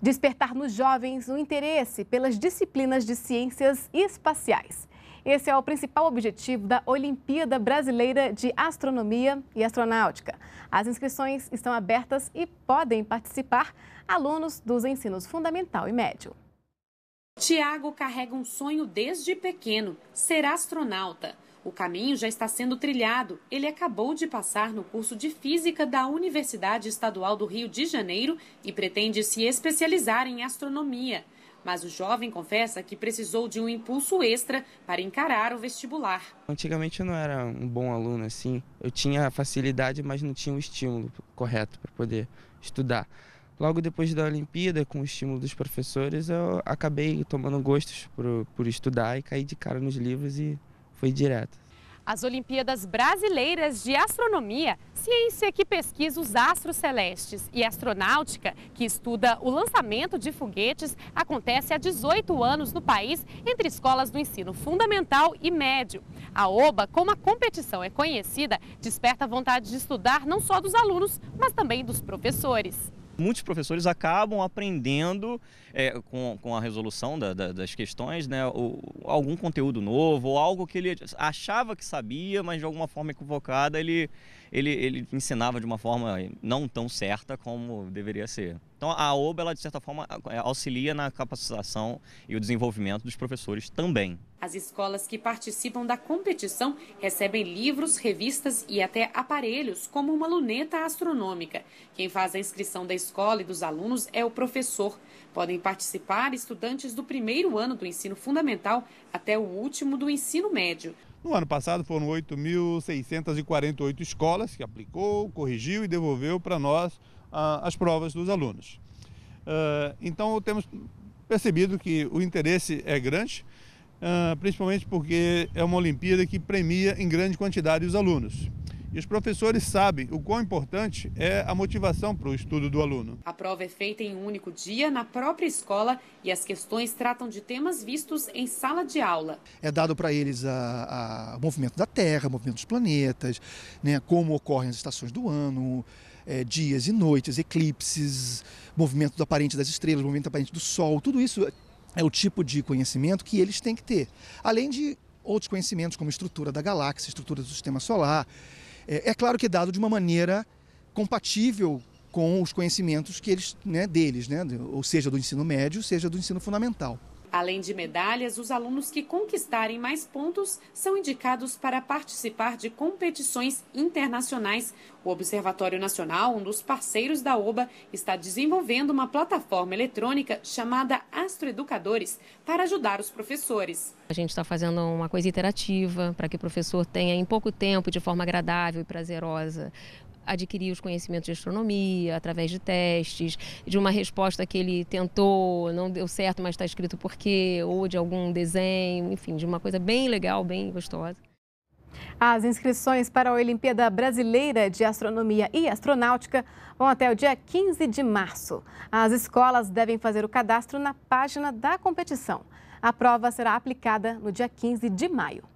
despertar nos jovens o interesse pelas disciplinas de ciências espaciais. Esse é o principal objetivo da Olimpíada Brasileira de Astronomia e Astronáutica. As inscrições estão abertas e podem participar alunos dos ensinos fundamental e médio. Tiago carrega um sonho desde pequeno: ser astronauta. O caminho já está sendo trilhado. Ele acabou de passar no curso de Física da Universidade Estadual do Rio de Janeiro e pretende se especializar em astronomia. Mas o jovem confessa que precisou de um impulso extra para encarar o vestibular. Antigamente eu não era um bom aluno assim. Eu tinha a facilidade, mas não tinha o estímulo correto para poder estudar. Logo depois da Olimpíada, com o estímulo dos professores, eu acabei tomando gostos por, por estudar e caí de cara nos livros e foi direto. As Olimpíadas Brasileiras de Astronomia, ciência que pesquisa os astros celestes, e astronáutica, que estuda o lançamento de foguetes, acontece há 18 anos no país entre escolas do ensino fundamental e médio. A OBA, como a competição é conhecida, desperta a vontade de estudar não só dos alunos, mas também dos professores. Muitos professores acabam aprendendo é, com, com a resolução da, da, das questões né, ou, algum conteúdo novo ou algo que ele achava que sabia, mas de alguma forma equivocada ele, ele, ele ensinava de uma forma não tão certa como deveria ser. Então a OBA, ela, de certa forma, auxilia na capacitação e o desenvolvimento dos professores também. As escolas que participam da competição recebem livros, revistas e até aparelhos, como uma luneta astronômica. Quem faz a inscrição da escola e dos alunos é o professor. Podem participar estudantes do primeiro ano do ensino fundamental até o último do ensino médio. No ano passado foram 8.648 escolas que aplicou, corrigiu e devolveu para nós ah, as provas dos alunos. Ah, então temos percebido que o interesse é grande ah, principalmente porque é uma Olimpíada que premia em grande quantidade os alunos. E os professores sabem o quão importante é a motivação para o estudo do aluno. A prova é feita em um único dia na própria escola e as questões tratam de temas vistos em sala de aula. É dado para eles a, a, o movimento da Terra, o movimento dos planetas, né, como ocorrem as estações do ano, é, dias e noites, eclipses, movimento aparente das estrelas, movimento aparente do Sol, tudo isso é o tipo de conhecimento que eles têm que ter. Além de outros conhecimentos, como estrutura da galáxia, estrutura do sistema solar. É, é claro que é dado de uma maneira compatível com os conhecimentos que eles, né, deles, né, ou seja, do ensino médio, seja do ensino fundamental. Além de medalhas, os alunos que conquistarem mais pontos são indicados para participar de competições internacionais. O Observatório Nacional, um dos parceiros da OBA, está desenvolvendo uma plataforma eletrônica chamada Astroeducadores para ajudar os professores. A gente está fazendo uma coisa interativa para que o professor tenha, em pouco tempo, de forma agradável e prazerosa, adquirir os conhecimentos de astronomia através de testes, de uma resposta que ele tentou, não deu certo, mas está escrito por quê, ou de algum desenho, enfim, de uma coisa bem legal, bem gostosa. As inscrições para a Olimpíada Brasileira de Astronomia e Astronáutica vão até o dia 15 de março. As escolas devem fazer o cadastro na página da competição. A prova será aplicada no dia 15 de maio.